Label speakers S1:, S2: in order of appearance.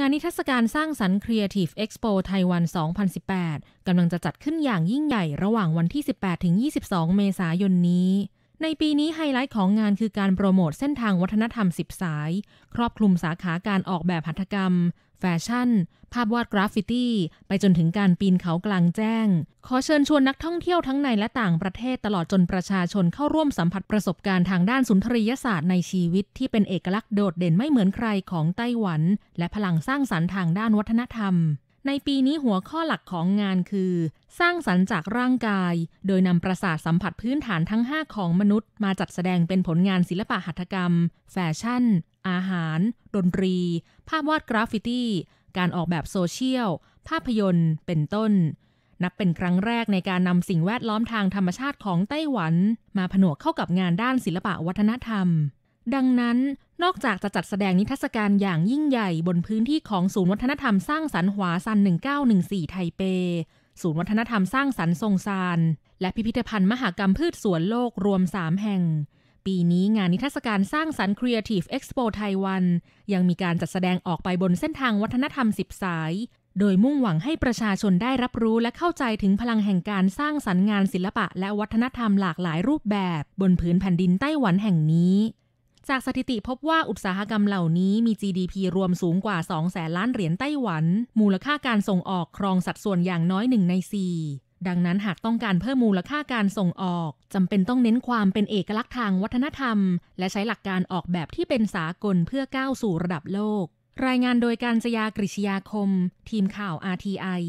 S1: งานนิทรรศการสร้างสรรค์ Creative Expo ไต้หวัน 2018 กำลังจะจัดขึ้นอย่างยิ่งใหญ่ระหว่างวันที่ 18 ถึง 22 เมษายนนี้ในปีนี้ไฮไลท์ของงานคือการโปรโมทเส้นทางวัฒนธรรม10สาย ครอบคลุมสาขาการออกแบบหัตถกรรม แฟชั่น ภาพวาดกราฟฟิตี้ ไปจนถึงการปีนเขากลางแจ้ง ขอเชิญชวนนักท่องเที่ยวทั้งในและต่างประเทศตลอดจนประชาชนเข้าร่วมสัมผัสประสบการณ์ทางด้านสุนทรียศาสตร์ในชีวิต ที่เป็นเอกลักษณ์โดดเด่นไม่เหมือนใครของไต้หวัน และพลังสร้างสรรค์ทางด้านวัฒนธรรมในปีนี้หัวข้อหลักของงานคือ สร้างสรรค์จากร่างกายโดยนำประสาทสัมผัสพื้นฐานทั้ง5ของมนุษย์ มาจัดแสดงเป็นผลงานศิลปะหัตถกรรม แฟชั่น อาหาร ดนตรี ภาพวาดกราฟฟิตี้ การออกแบบโซเชียลภาพยนตร์ เป็นต้น นับเป็นครั้งแรกในการนำสิ่งแวดล้อมทางธรรมชาติของไต้หวัน มาผนวกเข้ากับงานด้านศิลปะวัฒนธรรมดังนั้นนอกจากจะจัดแสดงนิทรรศการอย่างยิ่งใหญ่บนพื้นที่ของ ศูนย์วัฒนธรรมสร้างสรรค์หวาซัน1914 ไทเป ศูนย์วัฒนธรรมสร้างสรรค์ทรงซานและพิพิธภัณฑ์มหากรรมพืชสวนโลกรวม 3 แห่ง ปีนี้งานนิทรรศการสร้างสรรค์ Creative Expo ไทยวันยังมีการจัดแสดงออกไปบนเส้นทางวัฒนธรรม10สายโดยมุ่งหวังให้ประชาชนได้รับรู้และเข้าใจถึงพลังแห่งการสร้างสรรค์งานศิลปะและวัฒนธรรมหลากหลายรูปแบบ บนพื้นแผ่นดินไต้หวันแห่งนี้จากสถิติพบว่าอุตสาหกรรมเหล่านี้มี GDP รวมสูงกว่า 2 แสนล้านเหรียญไต้หวัน มูลค่าการส่งออกครองสัดส่วนอย่างน้อยหนึ่งใน 4 ดังนั้นหากต้องการเพิ่มมูลค่าการส่งออก จำเป็นต้องเน้นความเป็นเอกลักษณ์ทางวัฒนธรรม และใช้หลักการออกแบบที่เป็นสากลเพื่อก้าวสู่ระดับโลก รายงานโดยการจยากริชยาคม ทีมข่าว RTI